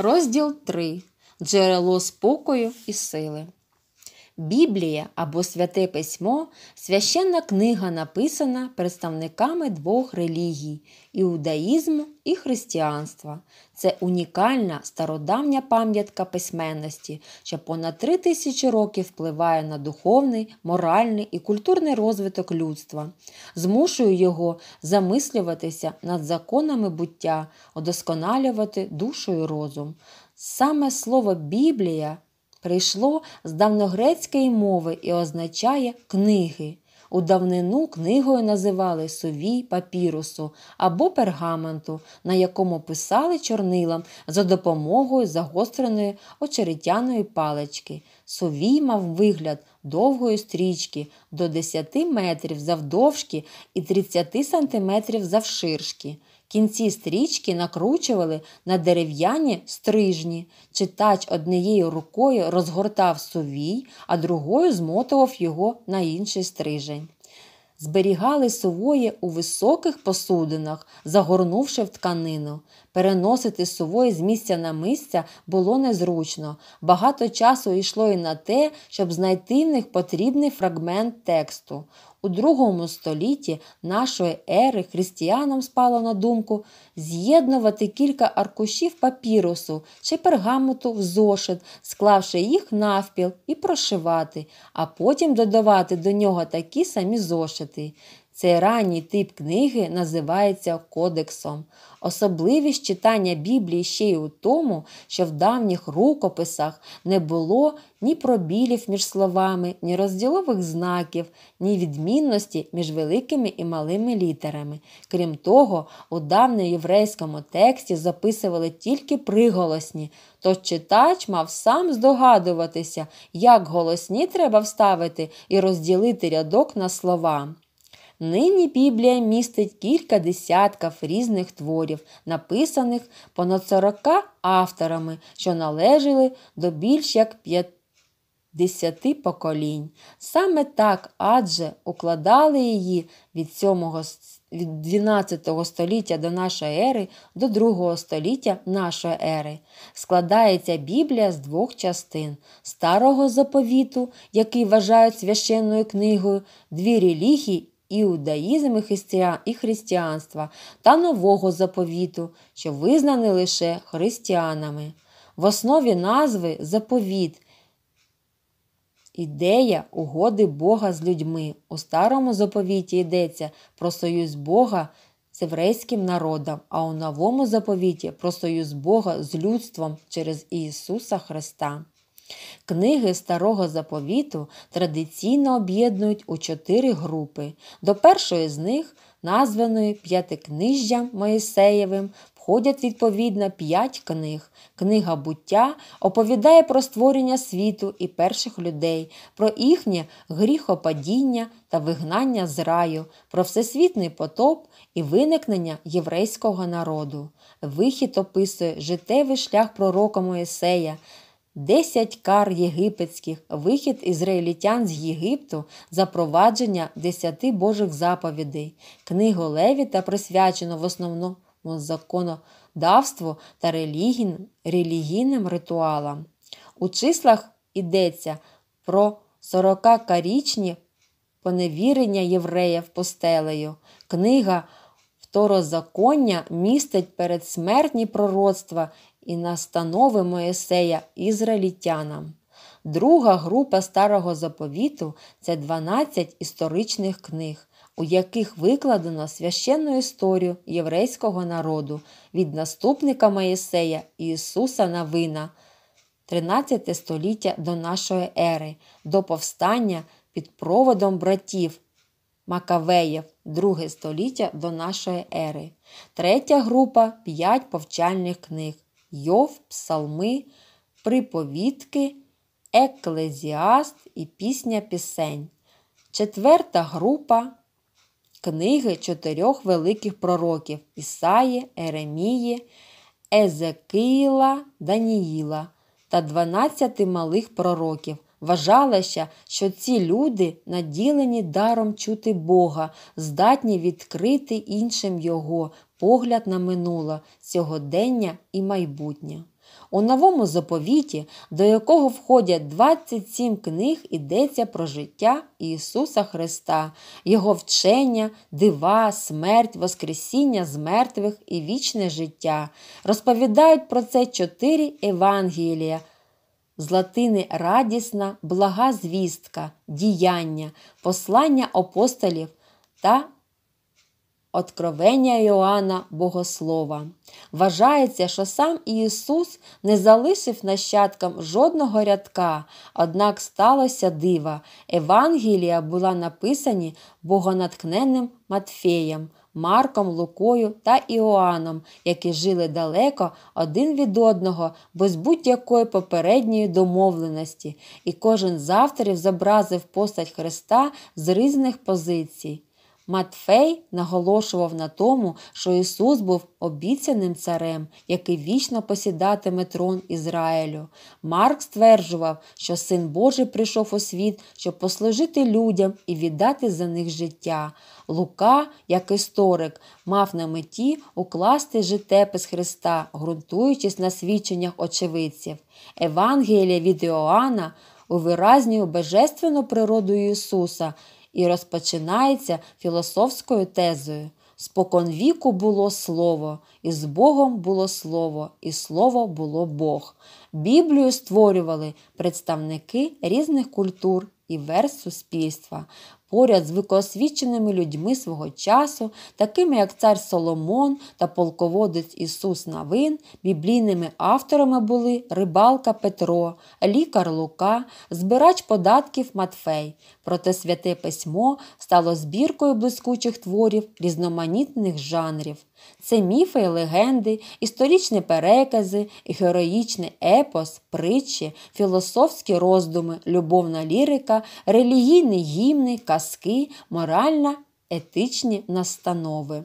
Розділ 3. Джерело спокою і сили. Біблія або Святе Письмо священна книга написана представниками двох релігій іудаїзму і християнства. Це унікальна стародавня пам'ятка письменності, що понад три тисячі років впливає на духовний, моральний і культурний розвиток людства, змушує його замислюватися над законами буття, удосконалювати душу і розум. Саме слово Біблія прийшло з давногрецької мови і означає книги. У давнину книгою називали сувій папірусу або пергаменту, на якому писали чорнилам за допомогою загостреної очеретяної палички. Сувій мав вигляд довгої стрічки до 10 метрів завдовжки і 30 сантиметрів завширшки. Кінці стрічки накручували на дерев'яні стрижні. Читач однією рукою розгортав сувій, а другою змотував його на інший стрижень. Зберігали сувоє у високих посудинах, загорнувши в тканину. Переносити сувої з місця на місця було незручно. Багато часу йшло і на те, щоб знайти в них потрібний фрагмент тексту у другому столітті нашої ери християнам спало на думку з'єднувати кілька аркушів папірусу чи пергаменту в зошит, склавши їх навпіл і прошивати, а потім додавати до нього такі самі зошити. Цей ранній тип книги називається Кодексом. Особливість читання Біблії ще й у тому, що в давніх рукописах не було ні пробілів між словами, ні розділових знаків, ні відмінності між великими і малими літерами. Крім того, у єврейському тексті записували тільки приголосні, то читач мав сам здогадуватися, як голосні треба вставити і розділити рядок на слова. Нині Біблія містить кілька десятків різних творів, написаних понад 40 авторами, що належали до більш як 50 поколінь. Саме так адже укладали її від 7 від 12 століття до нашої ери до 2 століття нашої ери складається Біблія з двох частин старого заповіту, який вважають священною книгою, дві релігії іудаїзм і християнства та нового заповіту, що визнаний лише християнами. В основі назви заповіт. Ідея угоди Бога з людьми. У старому заповіті йдеться про союз Бога з єврейським народом, а у новому заповіті про союз Бога з людством через Ісуса Христа. Книги старого заповіту традиційно об'єднують у чотири групи. До першої з них, названої п'ятикнижжям Моїсеєвим, входять відповідно п'ять книг. Книга буття оповідає про створення світу і перших людей, про їхнє гріхопадіння та вигнання з раю, про всесвітний потоп і виникнення єврейського народу. Вихід описує життєвий шлях пророка Моїсея – Десять кар єгипетських, вихід ізраїлітян з Єгипту, запровадження 10 Божих заповідей, книгу Левіта присвячено в основному законодавству та релігійним ритуалам. У числах йдеться про 40-карічні поневірення євреїв постелею. Книга Второзаконня містить передсмертні пророцтва і настанови Моїсея ізраїльтянам. Друга група старого заповіту це 12 історичних книг, у яких викладено священну історію єврейського народу від наступника Моїсея Ісуса Навина, 13 століття до нашої ери, до повстання під проводом братів. Макавеїв, 2 століття до нашої ери, третя група п'ять повчальних книг. Йов, Псалми, Приповідки, Еклезіаст і Пісня Пісень. Четверта група книги чотирьох великих пророків Ісаї, Еремії, Езекиїла, Даніїла та 12 малих пророків Вважалося, що ці люди наділені даром чути Бога, здатні відкрити іншим Його погляд на минуле, сьогодення і майбутнє. У новому заповіті, до якого входять 27 книг, йдеться про життя Ісуса Христа, Його вчення, дива, смерть, Воскресіння з мертвих і вічне життя. Розповідають про це чотири Евангелія з латини радісна, блага звістка, діяння, послання апостолів та откровення Йоанна Богослова. Вважається, що сам Ісус не залишив нащадкам жодного рядка, однак сталося дива. Евангелія була написані богонаткненим Матфеєм, Марком, Лукою та Іоанном, які жили далеко один від одного, без будь-якої попередньої домовленості, і кожен з авторів зобразив постать Христа з різних позицій. Матфей наголошував на тому, що Ісус був обіцяним царем, який вічно посідатиме трон Ізраїлю. Марк стверджував, що син Божий прийшов у світ, щоб послужити людям і віддати за них життя. Лука, як історик, мав на меті укласти житепис Христа, ґрунтуючись на свідченнях очевидців. Евангелія від Іоанна увиразнює божественну природу Ісуса і розпочинається філософською тезою. споконвіку було слово, і з Богом було слово, і слово було Бог. Біблію створювали представники різних культур і верст суспільства. Поряд з викоосвіченими людьми свого часу, такими як цар Соломон та полководець Ісус Навин, біблійними авторами були рибалка Петро, лікар Лука, збирач податків Матфей. Проте святе письмо стало збіркою блискучих творів різноманітних жанрів. Це міфи і легенди, історичні перекази, героїчний епос, притчі, філософські роздуми, любовна лірика, релігійні гімни, казки, моральна, етичні настанови.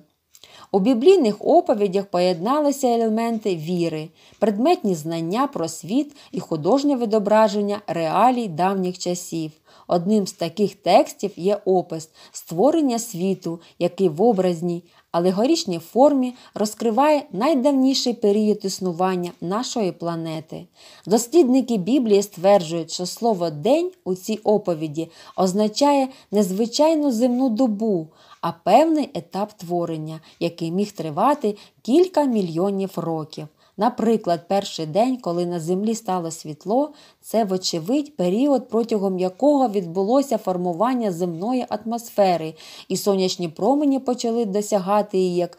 У біблійних оповідях поєдналися елементи віри, предметні знання про світ і художнє відображення реалій давніх часів. Одним з таких текстів є опис створення світу, який в образній алегорічній формі розкриває найдавніший період існування нашої планети. Дослідники Біблії стверджують, що слово день у цій оповіді означає незвичайну земну добу, а певний етап творення, який міг тривати кілька мільйонів років. Наприклад, перший день, коли на землі стало світло, це, вочевидь, період, протягом якого відбулося формування земної атмосфери, і сонячні промені почали досягати її як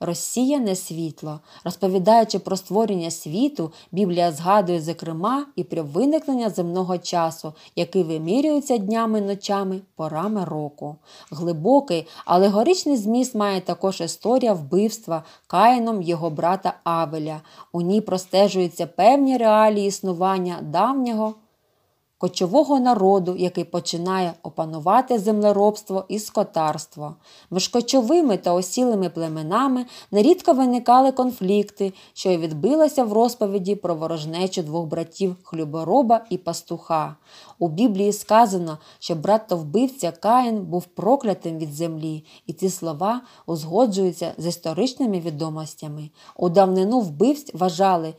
Розсіяне світло. Розповідаючи про створення світу, Біблія згадує, зокрема, і про виникнення земного часу, який вимірюється днями, ночами, порами року. Глибокий, алегоричний зміст має також історія вбивства каїном його брата Авеля. У ній простежуються певні реалії існування давнього кочового народу, який починає опанувати землеробство і скотарство. Між кочовими та осілими племенами нерідко виникали конфлікти, що й відбилося в розповіді про ворожнечу двох братів хлюбороба і пастуха. У Біблії сказано, що брат то вбивця Каїн був проклятим від землі, і ці слова узгоджуються з історичними відомостями. У давнину вбивць вважали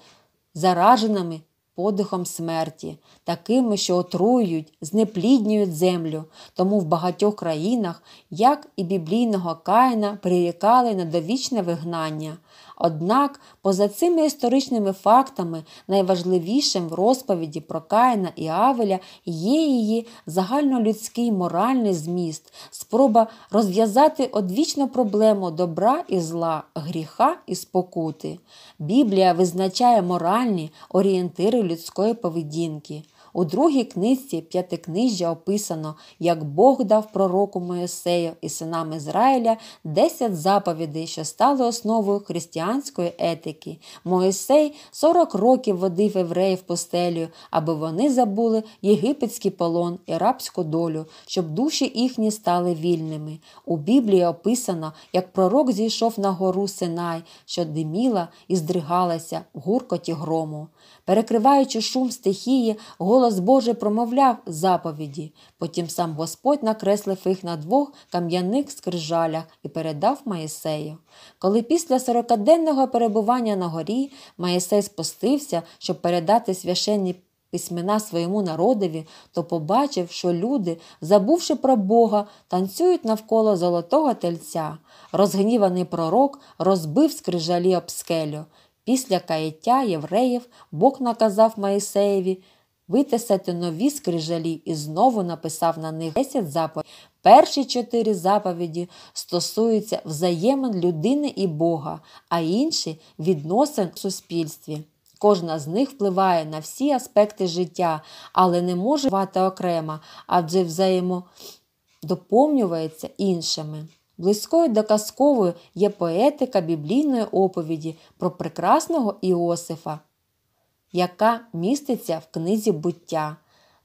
зараженими подихом смерті, такими, що отруюють, знепліднюють землю, тому в багатьох країнах, як і біблійного Каїна, прирікали на довічне вигнання, Однак, поза цими історичними фактами найважливішим в розповіді про Каїна і Авеля є її загальнолюдський моральний зміст, спроба розв'язати одвічну проблему добра і зла, гріха і спокути. Біблія визначає моральні орієнтири людської поведінки. У другій книзі п'ятикнижжя описано, як Бог дав пророку Моїсею і синам Ізраїля 10 заповідей, що стали основою християнської етики. Моїсей 40 років водив євреїв постелю, аби вони забули єгипетський полон і рабську долю, щоб душі їхні стали вільними. У Біблії описано, як пророк зійшов на гору Синай, що диміла і здригалася в гуркоті грому, перекриваючи шум стихії, голос Божий промовляв заповіді, потім сам Господь накреслив їх на двох кам'яних скрижалях і передав Моїсею. Коли після сорокаденного перебування на горі Моїсей спустився, щоб передати священні Письмена своєму народові, то побачив, що люди, забувши про Бога, танцюють навколо золотого тельця. Розгніваний пророк розбив скрижалі об скелю. Після каяття євреїв Бог наказав Маїсеєві витисати нові скрижалі і знову написав на них 10 заповідей. Перші чотири заповіді стосуються взаємин людини і Бога, а інші відносин в суспільстві. Кожна з них впливає на всі аспекти життя, але не може бувати окремо, адже взаємодоповнюється іншими. Близькою до казкової є поетика біблійної оповіді про прекрасного Іосифа, яка міститься в книзі буття.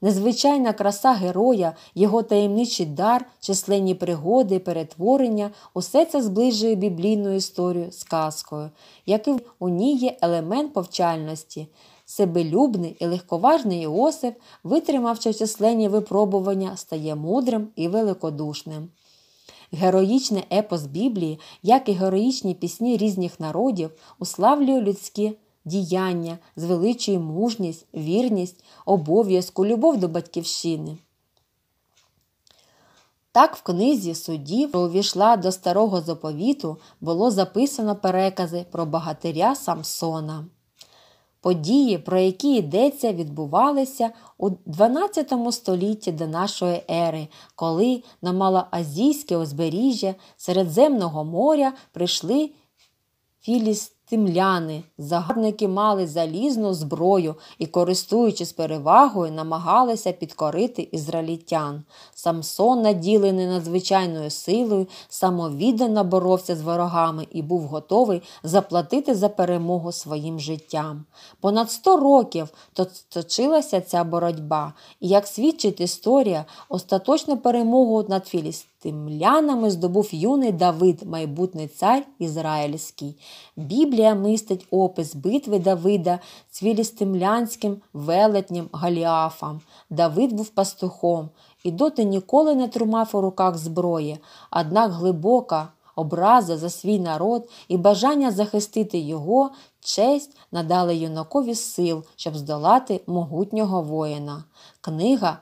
Незвичайна краса героя, його таємничий дар, численні пригоди, перетворення, усе це зближує біблійну історію з казкою, як і у ній є елемент повчальності. Себелюбний і легковажний Іосиф, витримавши численні випробування, стає мудрим і великодушним. Героїчний епос Біблії, як і героїчні пісні різних народів, уславлює людські діяння, звеличує мужність, вірність, обов'язку, любов до батьківщини. Так в книзі суддів, що увійшла до старого заповіту, було записано перекази про богатиря Самсона. Події, про які йдеться, відбувалися у 12 столітті до нашої ери, коли на малоазійське узбережжя Середземного моря прийшли філіст. Тимляни, загарбники мали залізну зброю і, користуючись перевагою, намагалися підкорити ізраїльтян. Самсон, наділений надзвичайною силою, самовіддано боровся з ворогами і був готовий заплатити за перемогу своїм життям. Понад 100 років точилася ця боротьба, і як свідчить історія, остаточну перемогу над філістинами Тимлянами здобув юний Давид, майбутній цар ізраїльський. Біблія мистить опис битви Давида з тимлянським велетнім Галіафом. Давид був пастухом, і доти ніколи не тримав у руках зброї, однак глибока. Образа за свій народ і бажання захистити його честь надали юнакові сил, щоб здолати могутнього воїна. Книга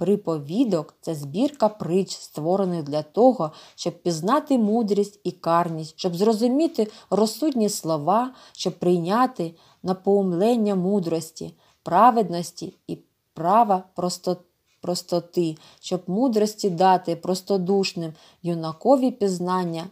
Приповідок це збірка притч, створених для того, щоб пізнати мудрість і карність, щоб зрозуміти розсудні слова, щоб прийняти напоумлення мудрості, праведності і права простоти. Простоти, щоб мудрості дати простодушним юнакові пізнання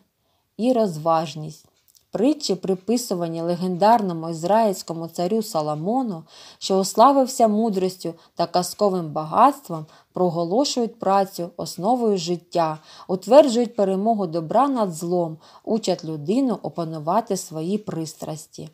і розважність. Притчі приписувані легендарному ізраїльському царю Соломону, що ославився мудрістю та казковим багатством, проголошують працю основою життя, утверджують перемогу добра над злом, учать людину опанувати свої пристрасті.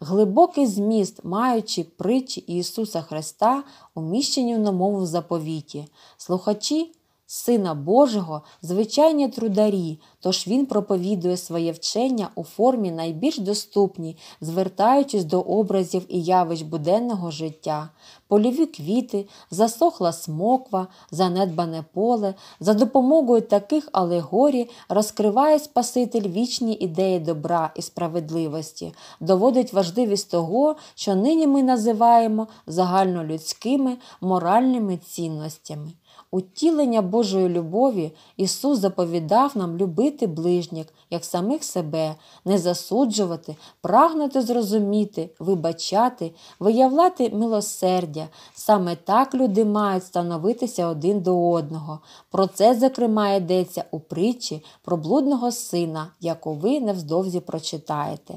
Глибокий зміст, маючи притчі Ісуса Христа, уміщені в намову в заповіті, слухачі. Сина Божого, звичайні трударі, Тож він проповідує своє вчення у формі найбільш доступній, звертаючись до образів і явищ буденного життя, польові квіти, засохла смоква, занедбане поле, за допомогою таких алегорій розкриває Спаситель вічні ідеї добра і справедливості, доводить важливість того, що нині ми називаємо загальнолюдськими моральними цінностями. Утілення Божої любові Ісус заповідав нам любити любити ближніх, як самих себе, не засуджувати, прагнути зрозуміти, вибачати, виявляти милосердя. Саме так люди мають становитися один до одного. Про це, зокрема, йдеться у притчі про блудного сина, яку ви невздовзі прочитаєте.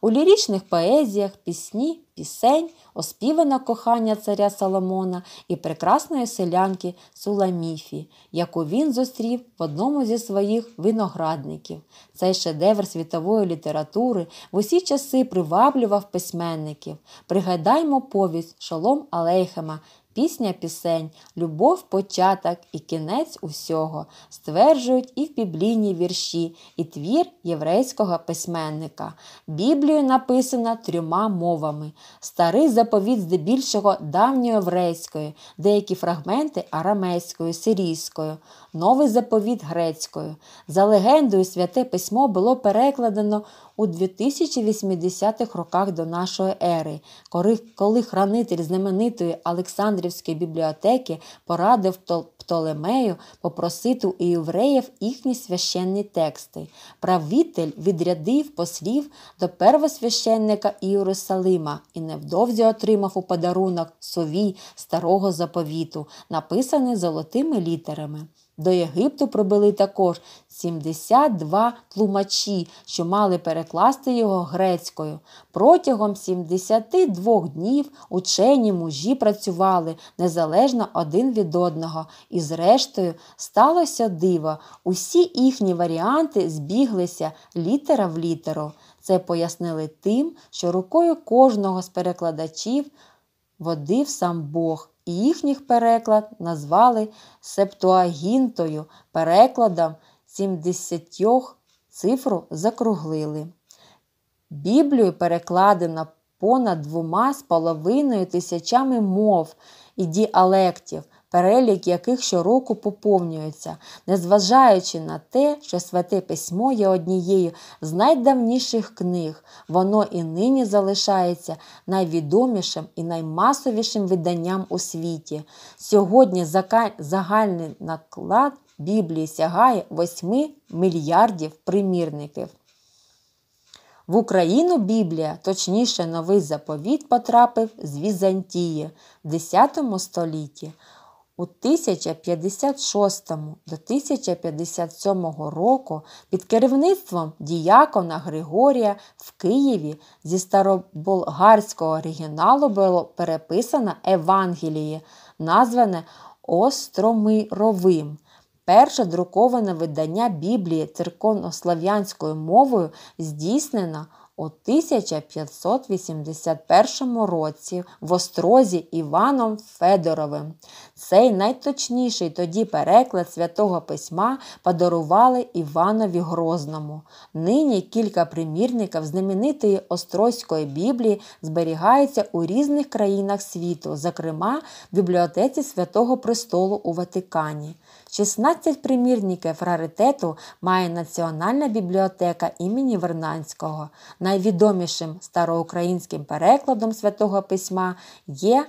У ліричних поезіях пісні, пісень оспівана кохання царя Соломона і прекрасної селянки Суламіфі, яку він зустрів в одному зі своїх виноградників. Цей шедевр світової літератури в усі часи приваблював письменників. Пригадаймо повість шолом Алейхема. Пісня пісень, любов, початок і кінець усього стверджують і в біблійні вірші, і твір єврейського письменника. Біблію написана трьома мовами: старий заповіт здебільшого давньоєврейської, деякі фрагменти арамейською, сирійською новий заповіт грецькою. За легендою, святе письмо було перекладено у 2080-х роках до нашої ери, коли хранитель знаменитої Олександрівської бібліотеки порадив Птолемею попросити у євреїв їхні священні тексти. Правитель відрядив послів до первосвященника Іерусалима і невдовзі отримав у подарунок совій старого заповіту, написаний золотими літерами. До Єгипту прибили також 72 тлумачі, що мали перекласти його грецькою. Протягом 72 днів учені мужі працювали незалежно один від одного, і зрештою сталося диво. Усі їхні варіанти збіглися літера в літеру. Це пояснили тим, що рукою кожного з перекладачів водив сам Бог і їхніх переклад назвали септуагінтою, перекладом 70 цифру закруглили. Біблію перекладено понад двома з половиною тисячами мов і діалектів, перелік яких щороку поповнюється, незважаючи на те, що Святе письмо є однією з найдавніших книг, воно і нині залишається найвідомішим і наймасовішим виданням у світі. Сьогодні загальний наклад Біблії сягає 8 мільярдів примірників. В Україну Біблія, точніше, новий заповіт потрапив з Візантії в X столітті. У 1056 до 1057 року під керівництвом діякона Григорія в Києві зі староболгарського оригіналу було переписано Евангеліє, назване Остромировим. Перше друковане видання Біблії церковнослав'янською мовою здійснено у 1581 році в Острозі Іваном Федоровим. Цей найточніший тоді переклад святого письма подарували Іванові Грозному. Нині кілька примірників знаменитої Острозької Біблії зберігається у різних країнах світу, зокрема в бібліотеці Святого Престолу у Ватикані. 16 примірників раритету має Національна бібліотека імені Вернанського. Найвідомішим староукраїнським перекладом святого письма є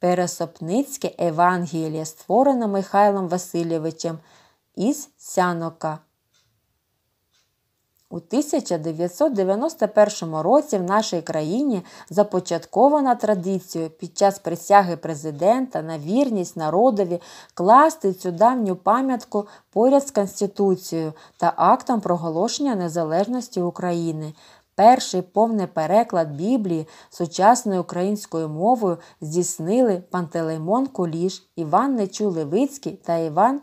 Пересопницьке Евангеліє, створене Михайлом Васильовичем із Сянока. У 1991 році в нашій країні започаткована традиція під час присяги президента на вірність народові класти цю давню пам'ятку поряд з Конституцією та актом проголошення незалежності України. Перший повний переклад Біблії сучасною українською мовою здійснили Пантелеймон Куліш, Іван Нечу Левицький та Іван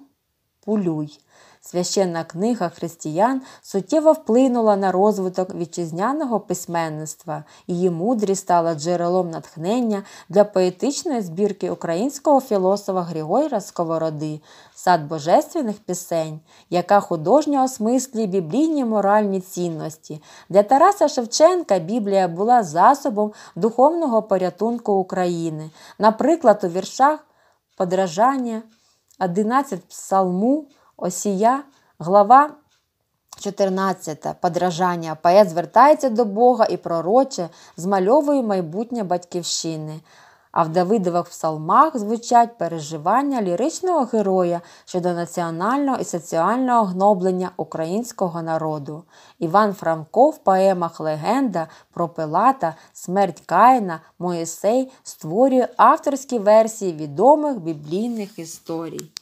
Пулюй священна книга християн суттєво вплинула на розвиток вітчизняного письменництва, її мудрість стала джерелом натхнення для поетичної збірки українського філософа Григорія Сковороди, сад божественних пісень, яка художньо осмислює біблійні моральні цінності. Для Тараса Шевченка Біблія була засобом духовного порятунку України. Наприклад, у віршах подражання 11 псалму. Осія, глава 14. Подражання. Поет звертається до Бога і пророче змальовує майбутнє батьківщини. А в Давидових псалмах звучать переживання ліричного героя щодо національного і соціального гноблення українського народу. Іван Франко в поемах Легенда про Пилата, Смерть Каїна, Моїсей створює авторські версії відомих біблійних історій.